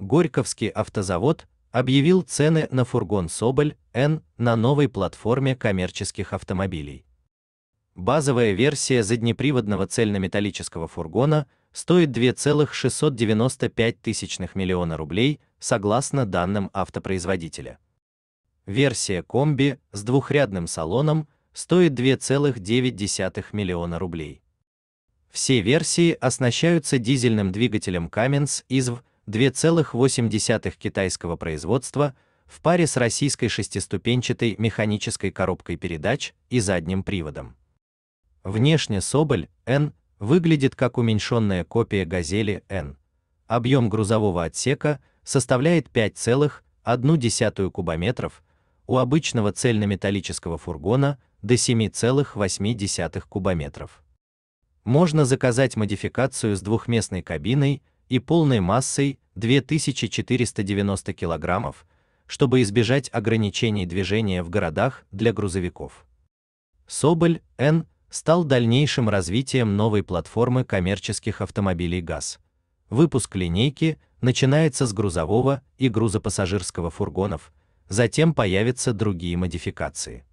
Горьковский автозавод объявил цены на фургон Соболь Н на новой платформе коммерческих автомобилей. Базовая версия заднеприводного цельнометаллического фургона стоит 2,695 миллиона рублей, согласно данным автопроизводителя. Версия комби с двухрядным салоном стоит 2,9 миллиона рублей. Все версии оснащаются дизельным двигателем Cummins ИЗВ 2,8 китайского производства в паре с российской шестиступенчатой механической коробкой передач и задним приводом. Внешне Соболь N выглядит как уменьшенная копия Газели N. Объем грузового отсека составляет 5,1 кубометров, у обычного цельнометаллического фургона до 7,8 кубометров. Можно заказать модификацию с двухместной кабиной и полной массой 2490 кг, чтобы избежать ограничений движения в городах для грузовиков. Соболь Н стал дальнейшим развитием новой платформы коммерческих автомобилей ГАЗ. Выпуск линейки начинается с грузового и грузопассажирского фургонов, затем появятся другие модификации.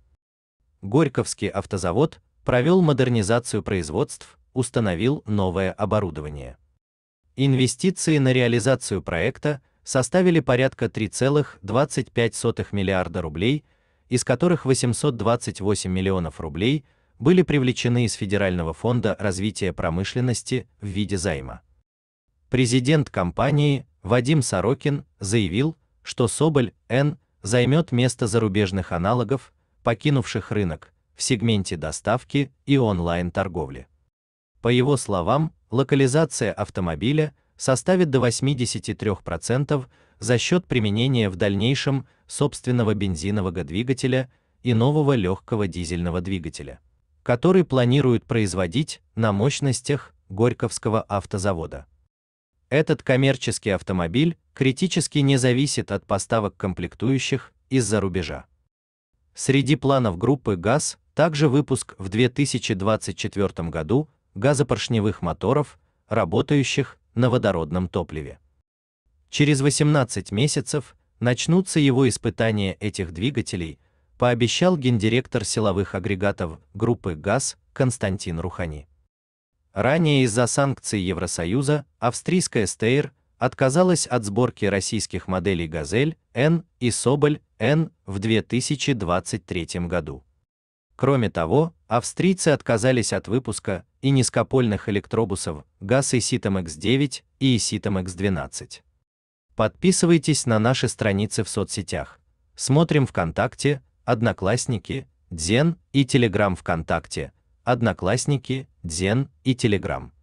Горьковский автозавод провел модернизацию производств, установил новое оборудование. Инвестиции на реализацию проекта составили порядка 3,25 миллиарда рублей, из которых 828 миллионов рублей были привлечены из Федерального фонда развития промышленности в виде займа. Президент компании Вадим Сорокин заявил, что Соболь Н займет место зарубежных аналогов, покинувших рынок в сегменте доставки и онлайн-торговли. По его словам, локализация автомобиля составит до 83% за счет применения в дальнейшем собственного бензинового двигателя и нового легкого дизельного двигателя, который планируют производить на мощностях Горьковского автозавода. Этот коммерческий автомобиль критически не зависит от поставок комплектующих из-за рубежа. Среди планов группы ГАЗ также выпуск в 2024 году газопоршневых моторов, работающих на водородном топливе. Через 18 месяцев начнутся его испытания этих двигателей, пообещал гендиректор силовых агрегатов группы ГАЗ Константин Рухани. Ранее из-за санкций Евросоюза австрийская Стейр отказалась от сборки российских моделей Газель N и Соболь N в 2023 году. Кроме того, австрийцы отказались от выпуска и низкопольных электробусов ГАЗ и Ситом X9 и Ситом X12. Подписывайтесь на наши страницы в соцсетях. Смотрим ВКонтакте, Одноклассники, Дзен и Телеграм ВКонтакте, Одноклассники, Дзен и Телеграм.